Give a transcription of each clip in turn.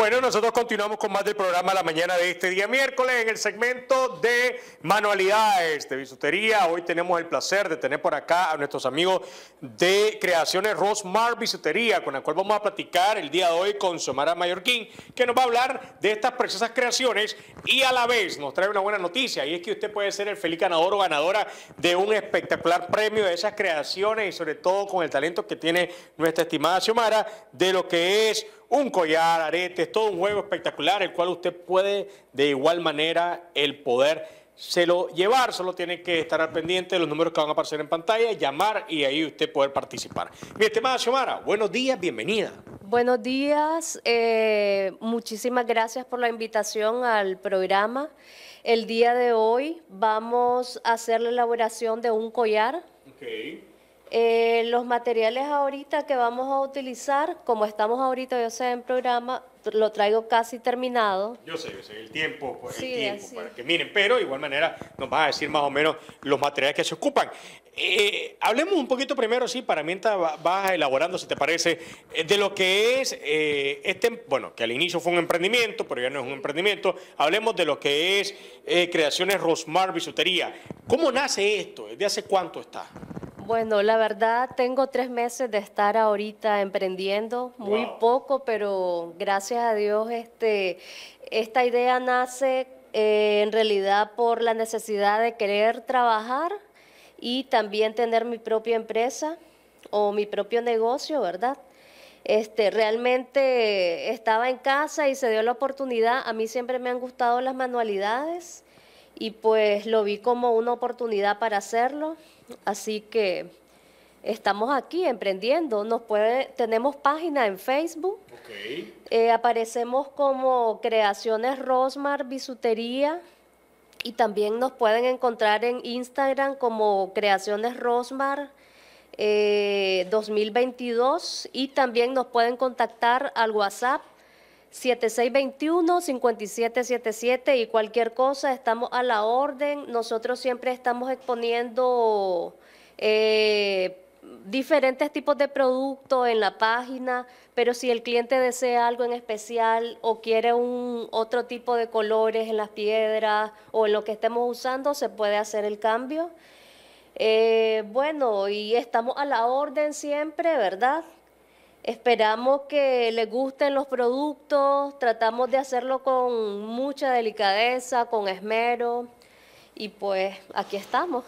Bueno, nosotros continuamos con más del programa la mañana de este día miércoles en el segmento de manualidades de bisutería. Hoy tenemos el placer de tener por acá a nuestros amigos de Creaciones Rosmar Bisutería, con la cual vamos a platicar el día de hoy con Somara Mallorquín, que nos va a hablar de estas preciosas creaciones y a la vez nos trae una buena noticia, y es que usted puede ser el feliz ganador o ganadora de un espectacular premio de esas creaciones y sobre todo con el talento que tiene nuestra estimada Xiomara de lo que es un collar, aretes, todo un juego espectacular, el cual usted puede de igual manera el poder se lo llevar, solo tiene que estar al pendiente de los números que van a aparecer en pantalla, llamar y ahí usted poder participar. Mi estimada Xiomara, buenos días, bienvenida. Buenos días, eh, muchísimas gracias por la invitación al programa. El día de hoy vamos a hacer la elaboración de un collar. Eh, los materiales ahorita que vamos a utilizar, como estamos ahorita, yo sé, en programa, lo traigo casi terminado. Yo sé, yo sé, el tiempo, el tiempo, para que miren, pero de igual manera nos van a decir más o menos los materiales que se ocupan. Eh, hablemos un poquito primero, sí, para mientras vas elaborando, si te parece, eh, de lo que es este, bueno, que al inicio fue un emprendimiento, pero ya no es un emprendimiento. Hablemos de lo que es Creaciones Rosmar Bisutería. ¿Cómo nace esto? ¿De hace cuánto está? Bueno, la verdad tengo tres meses de estar ahorita emprendiendo, muy poco, pero gracias a Dios este, esta idea nace eh, en realidad por la necesidad de querer trabajar y también tener mi propia empresa o mi propio negocio, ¿verdad? Este, realmente estaba en casa y se dio la oportunidad. A mí siempre me han gustado las manualidades y pues lo vi como una oportunidad para hacerlo, así que estamos aquí emprendiendo, tenemos página en Facebook, eh, aparecemos como Creaciones Rosmar Bisutería y también nos pueden encontrar en Instagram como Creaciones Rosmar. 2022 eh, y también nos pueden contactar al WhatsApp 7621-5777 y cualquier cosa, estamos a la orden. Nosotros siempre estamos exponiendo eh, diferentes tipos de productos en la página, pero si el cliente desea algo en especial o quiere un otro tipo de colores en las piedras o en lo que estemos usando, se puede hacer el cambio. Eh, bueno, y estamos a la orden siempre, ¿verdad? Esperamos que les gusten los productos, tratamos de hacerlo con mucha delicadeza, con esmero y pues aquí estamos.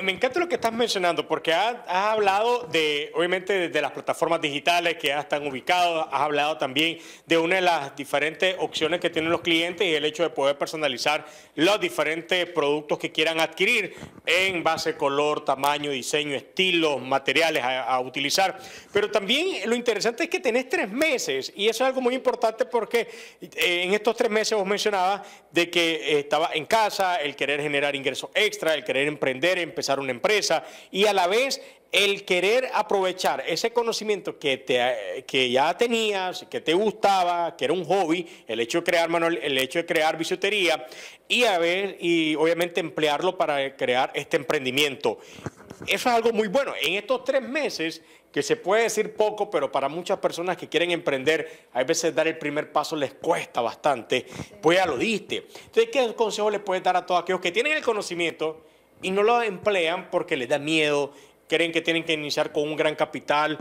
me encanta lo que estás mencionando porque has, hablado de, obviamente, de, las plataformas digitales que ya están ubicadas, has hablado también de una de las diferentes opciones que tienen los clientes y el hecho de poder personalizar los diferentes productos que quieran adquirir en base, color, tamaño, diseño, estilos, materiales a, utilizar. Pero también lo interesante es que tenés tres meses y eso es algo muy importante porque eh, en estos tres meses vos mencionabas de que estaba en casa, el querer generar ingreso extra, el querer emprender, empezar una empresa y a la vez el querer aprovechar ese conocimiento que, te, que ya tenías, que te gustaba, que era un hobby, el hecho de crear, Manuel, el hecho de crear bisutería y a ver, y obviamente emplearlo para crear este emprendimiento eso es algo muy bueno. En estos tres meses, que se puede decir poco, pero para muchas personas que quieren emprender, a veces dar el primer paso les cuesta bastante, pues ya lo diste. Entonces, ¿qué consejo le puedes dar a todos aquellos que tienen el conocimiento y no lo emplean porque les da miedo, creen que tienen que iniciar con un gran capital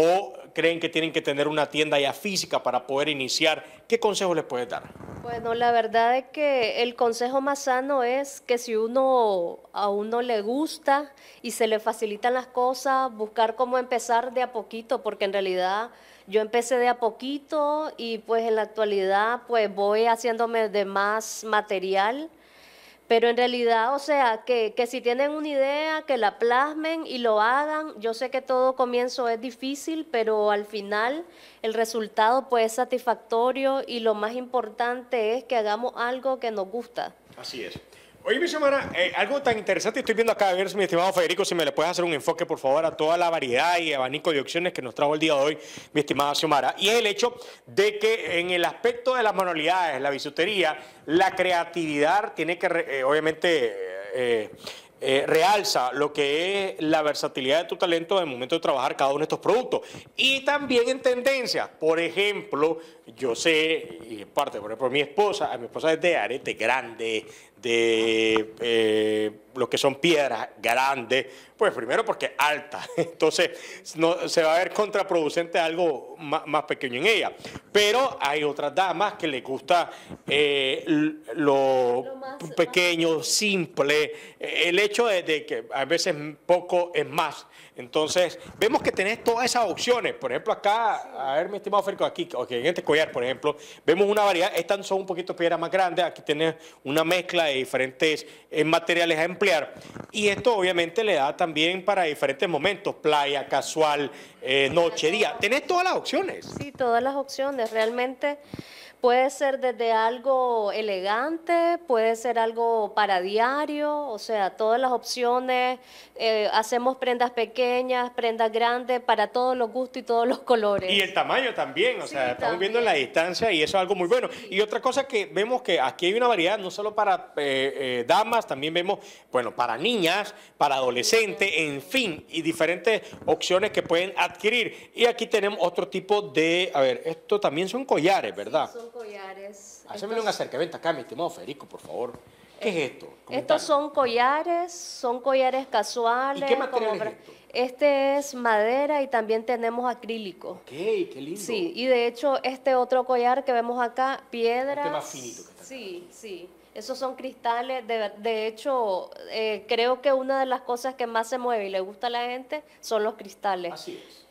o creen que tienen que tener una tienda ya física para poder iniciar. ¿Qué consejo les puedes dar? Bueno, la verdad es que el consejo más sano es que si uno a uno le gusta y se le facilitan las cosas, buscar cómo empezar de a poquito, porque en realidad yo empecé de a poquito y pues en la actualidad pues voy haciéndome de más material pero en realidad, o sea, que, si tienen una idea, que la plasmen y lo hagan. Yo sé que todo comienzo es difícil, pero al final el resultado pues es satisfactorio y lo más importante es que hagamos algo que nos gusta. Así es. Oye, mi semana, eh, algo tan interesante estoy viendo acá, a mi estimado Federico, si me le puedes hacer un enfoque, por favor, a toda la variedad y abanico de opciones que nos trajo el día de hoy, mi estimada Xiomara. Y es el hecho de que en el aspecto de las manualidades, la bisutería, la creatividad tiene que, eh, obviamente, eh, realza lo que es la versatilidad de tu talento en el momento de trabajar cada uno de estos productos. Y también en tendencias. Por ejemplo, yo sé, y parte, por ejemplo, mi esposa, mi esposa es de arete grande, de eh, lo que son piedras grandes, pues primero porque alta, entonces no, se va a ver contraproducente algo más, pequeño en ella. Pero hay otras damas que les gusta eh, lo, pequeño, simple, el hecho de, que a veces poco es más. Entonces vemos que tenés todas esas opciones, por ejemplo acá, a ver mi estimado Férico, aquí, en este collar por ejemplo, vemos una variedad, estas son un poquito piedras más grandes, aquí tenés una mezcla de diferentes eh, materiales a emplear. Y esto obviamente le da también para diferentes momentos, playa, casual, eh, noche, día. Tenés todas las opciones. Sí, todas las opciones. Realmente Puede ser desde algo elegante, puede ser algo para diario, o sea, todas las opciones. Eh, hacemos prendas pequeñas, prendas grandes, para todos los gustos y todos los colores. Y el tamaño también, o sea, estamos viendo en la distancia y eso es algo muy bueno. Y otra cosa que vemos que aquí hay una variedad, no solo para eh, eh, damas, también vemos, bueno, para niñas, para adolescentes, en fin, y diferentes opciones que pueden adquirir. Y aquí tenemos otro tipo de, a ver, esto también son collares, ¿verdad? collares. un acercamiento acá, mi estimado Federico, por favor. ¿Qué es eh, esto? Estos son collares, son collares casuales. ¿Y qué Este es madera y también tenemos acrílico. qué lindo. Sí, y de hecho este otro collar que vemos acá, piedra este Sí, sí. Esos son cristales. De, de hecho, eh, creo que una de las cosas que más se mueve y le gusta a la gente son los cristales. Así es.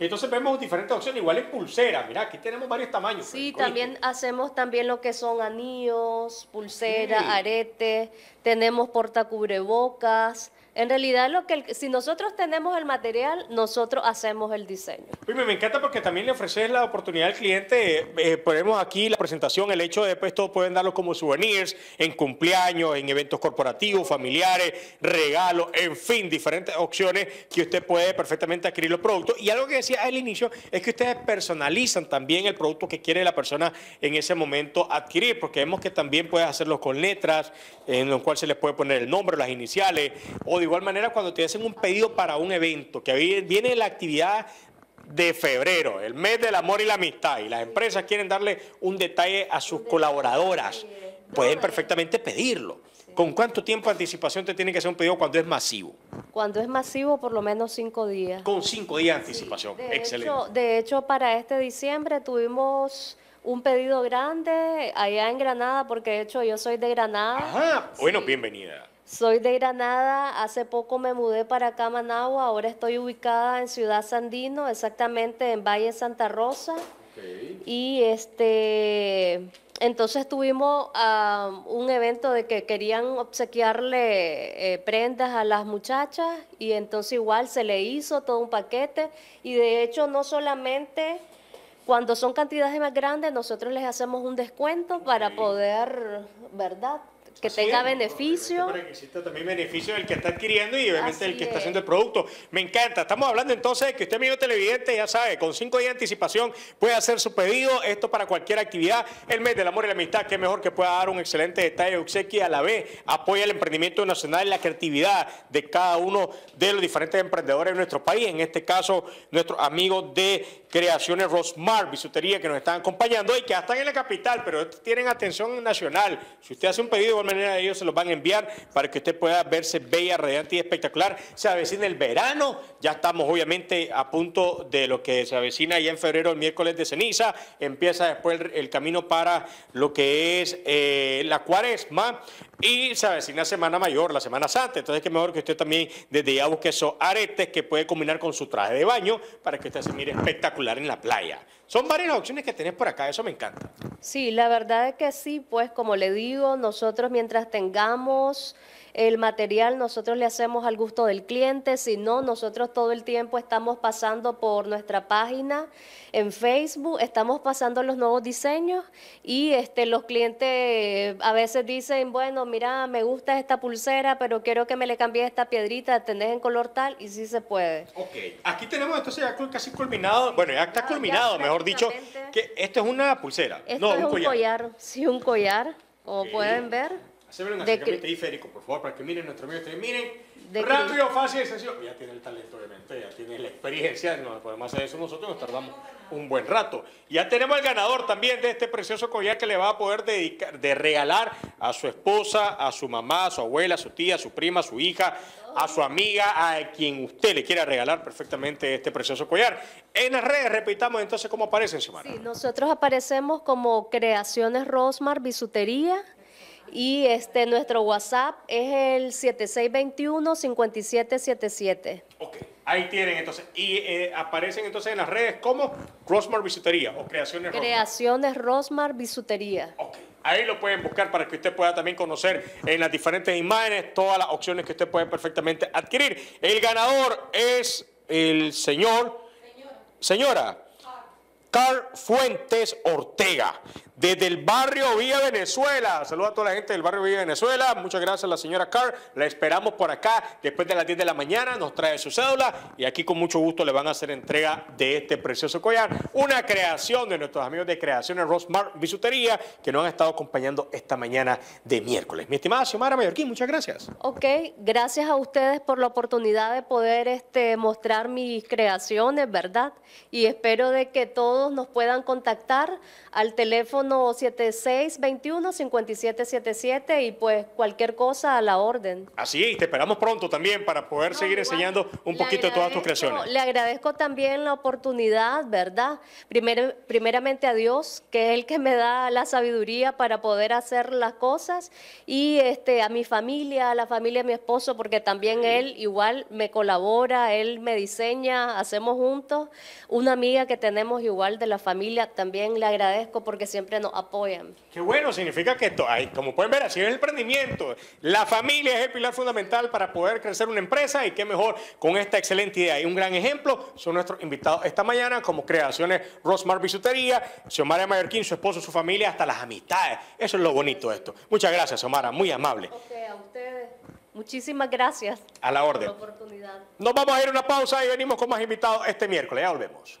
Entonces vemos diferentes opciones, igual en pulsera, mira, aquí tenemos varios tamaños. Sí, también hacemos también lo que son anillos, Pulsera, arete aretes, tenemos portacubrebocas, en realidad, lo que si nosotros tenemos el material, nosotros hacemos el diseño. me encanta porque también le ofreces la oportunidad al cliente. Eh, eh, ponemos aquí la presentación, el hecho de que pues, todos pueden darlo como souvenirs en cumpleaños, en eventos corporativos, familiares, regalos, en fin, diferentes opciones que usted puede perfectamente adquirir los productos. Y algo que decía al inicio es que ustedes personalizan también el producto que quiere la persona en ese momento adquirir, porque vemos que también puedes hacerlo con letras, en lo cual se les puede poner el nombre, las iniciales, o de igual manera cuando te hacen un pedido para un evento, que viene la actividad de febrero, el mes del amor y la amistad, y las empresas quieren darle un detalle a sus colaboradoras, pueden perfectamente pedirlo. ¿Con cuánto tiempo de anticipación te tiene que hacer un pedido cuando es masivo? Cuando es masivo, por lo menos cinco días. Con cinco días de anticipación, excelente. de hecho, para este diciembre tuvimos un pedido grande allá en Granada, porque de hecho yo soy de Granada. Ajá. bueno, bienvenida. Soy de Granada, hace poco me mudé para acá Managua, ahora estoy ubicada en Ciudad Sandino, exactamente en Valle Santa Rosa. Y este, entonces tuvimos un evento de que querían obsequiarle eh, prendas a las muchachas y entonces igual se le hizo todo un paquete y de hecho no solamente... Cuando son cantidades más grandes, nosotros les hacemos un descuento para poder, ¿verdad? que tenga beneficio. también beneficio del que está adquiriendo y obviamente del que está haciendo el producto. Me encanta. Estamos hablando entonces de que usted, amigo televidente, ya sabe, con cinco días de anticipación puede hacer su pedido. Esto para cualquier actividad. El mes del amor y la amistad, que mejor que pueda dar un excelente detalle Uxeki a la vez apoya el emprendimiento nacional y la creatividad de cada uno de los diferentes emprendedores de nuestro país. En este caso, ...nuestro amigo de Creaciones Rosmar, bisutería, que nos están acompañando y que ya están en la capital, pero tienen atención nacional. Si usted hace un pedido manera ellos se los van a enviar para que usted pueda verse bella, radiante y espectacular. Se avecina el verano, ya estamos obviamente a punto de lo que se avecina ya en febrero, el miércoles de ceniza, empieza después el, camino para lo que es eh, la cuaresma y se avecina Semana Mayor, la Semana Santa. Entonces, que mejor que usted también desde ya busque esos aretes que puede combinar con su traje de baño para que usted se mire espectacular en la playa. Son varias las opciones que tenés por acá, eso me encanta. Sí, la verdad es que sí, pues como le digo, nosotros mientras tengamos... El material nosotros le hacemos al gusto del cliente, si no, nosotros todo el tiempo estamos pasando por nuestra página en Facebook, estamos pasando los nuevos diseños y este, los clientes eh, a veces dicen, bueno, mira, me gusta esta pulsera, pero quiero que me le cambie esta piedrita, tenés en color tal y sí se puede. Ok, aquí tenemos entonces ya casi culminado, bueno, ya está ah, culminado, mejor dicho, que esto es una pulsera. Esto es un collar. Sí, un collar, como pueden ver. Haceme un acercamiento y por favor, para que miren nuestro amigo. Miren, rápido, fácil sencillo. Ya tiene el talento, obviamente, ya tiene la experiencia. No podemos hacer eso nosotros, nos tardamos un buen rato. Ya tenemos el ganador también de este precioso collar que le va a poder dedicar, de regalar a su esposa, a su mamá, a su abuela, a su tía, a su prima, a su hija, a su amiga, a quien usted le quiera regalar perfectamente este precioso collar. En las redes, repitamos entonces cómo aparecen, Simana. Sí, nosotros aparecemos como Creaciones Rosmar Bisutería. Y este, nuestro WhatsApp es el 7621-5777. Ok, ahí tienen entonces. Y eh, aparecen entonces en las redes como Rosmar Bisutería o Creaciones Rosmar. Creaciones Rosmar Bisutería. Ok. Ahí lo pueden buscar para que usted pueda también conocer en las diferentes imágenes todas las opciones que usted puede perfectamente adquirir. El ganador es el señor, señora, Carl Fuentes Ortega desde el barrio vía Venezuela. Saludos a toda la gente del barrio Villa Venezuela. Muchas gracias a la señora Carr. La esperamos por acá después de las 10 de la mañana. Nos trae su cédula y aquí con mucho gusto le van a hacer entrega de este precioso collar. Una creación de nuestros amigos de Creaciones Rosmar Bisutería que nos han estado acompañando esta mañana de miércoles. Mi estimada Xiomara Mayorquín muchas gracias. Ok, gracias a ustedes por la oportunidad de poder este, mostrar mis creaciones, ¿verdad? Y espero de que todos nos puedan contactar al teléfono 7621 21 5777 y pues cualquier cosa a la orden. Así te esperamos pronto también para poder seguir enseñando un poquito de todas tus creaciones. Le agradezco también la oportunidad, ¿verdad? Primero, primeramente a Dios, que es el que me da la sabiduría para poder hacer las cosas y este, a mi familia, a la familia de mi esposo, porque también él igual me colabora, él me diseña, hacemos juntos. Una amiga que tenemos igual de la familia, también le agradezco porque siempre nos apoyan. Qué bueno, significa que, esto, como pueden ver, así es el emprendimiento. La familia es el pilar fundamental para poder crecer una empresa y qué mejor con esta excelente idea. Y un gran ejemplo son nuestros invitados esta mañana, como creaciones Rosmar Bisutería, Xiomara Mayorquín, su esposo, su familia, hasta las amistades. Eso es lo bonito de esto. Muchas gracias, Xiomara, muy amable. Ok, a ustedes. Muchísimas gracias. A la orden. Por la oportunidad. Nos vamos a ir a una pausa y venimos con más invitados este miércoles. Ya volvemos.